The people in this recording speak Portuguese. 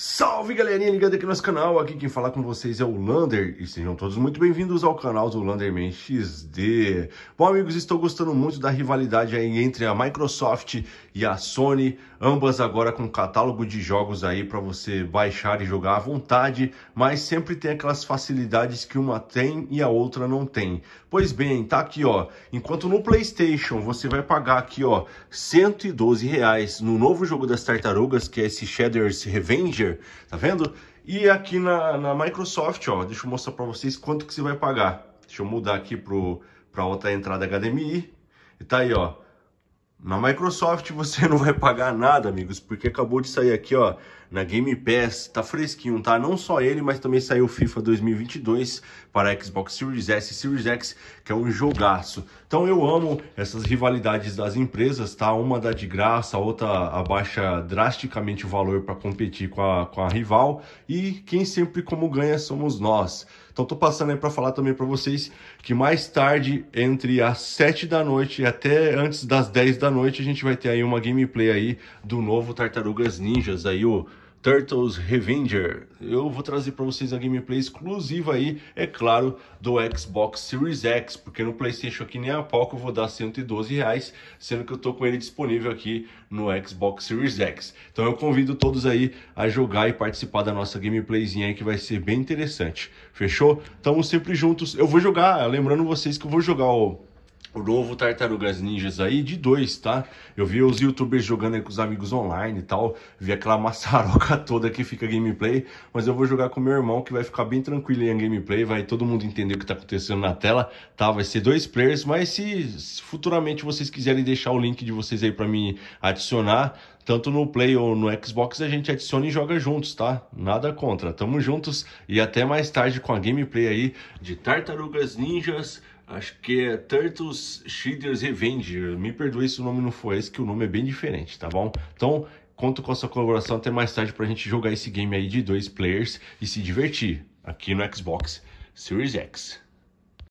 Salve galerinha ligada aqui no nosso canal, aqui quem fala com vocês é o Lander e sejam todos muito bem-vindos ao canal do Landerman XD. Bom amigos, estou gostando muito da rivalidade aí entre a Microsoft e a Sony, ambas agora com catálogo de jogos aí para você baixar e jogar à vontade, mas sempre tem aquelas facilidades que uma tem e a outra não tem. Pois bem, tá aqui ó, enquanto no Playstation você vai pagar aqui ó, 112 reais no novo jogo das tartarugas que é esse Shaders Revenger, tá vendo? E aqui na, na Microsoft, ó, deixa eu mostrar para vocês quanto que você vai pagar. Deixa eu mudar aqui para outra entrada HDMI. E tá aí, ó. Na Microsoft você não vai pagar nada, amigos, porque acabou de sair aqui, ó, na Game Pass, tá fresquinho, tá? Não só ele, mas também saiu o FIFA 2022 para Xbox Series S e Series X, que é um jogaço. Então eu amo essas rivalidades das empresas, tá? Uma dá de graça, a outra abaixa drasticamente o valor para competir com a, com a rival e quem sempre como ganha somos nós. Então tô passando aí para falar também para vocês que mais tarde, entre as 7 da noite e até antes das 10 da noite, a gente vai ter aí uma gameplay aí do novo Tartarugas Ninjas aí o Turtles Revenger. Eu vou trazer para vocês a gameplay exclusiva aí, é claro, do Xbox Series X, porque no PlayStation aqui nem a pouco eu vou dar 112 reais, sendo que eu tô com ele disponível aqui no Xbox Series X. Então eu convido todos aí a jogar e participar da nossa gameplayzinha aí que vai ser bem interessante. Fechou? Tamo sempre juntos. Eu vou jogar, lembrando vocês que eu vou jogar o o novo Tartarugas Ninjas aí de dois, tá? Eu vi os youtubers jogando aí com os amigos online e tal, vi aquela maçaroca toda que fica gameplay, mas eu vou jogar com meu irmão que vai ficar bem tranquilo aí a gameplay, vai todo mundo entender o que tá acontecendo na tela, tá? Vai ser dois players, mas se futuramente vocês quiserem deixar o link de vocês aí para mim adicionar, tanto no Play ou no Xbox, a gente adiciona e joga juntos, tá? Nada contra. Tamo juntos e até mais tarde com a gameplay aí de Tartarugas Ninjas Acho que é Turtles Shaders Revenge. Me perdoe se o nome não for esse, que o nome é bem diferente, tá bom? Então, conto com a sua colaboração até mais tarde pra gente jogar esse game aí de dois players e se divertir aqui no Xbox Series X.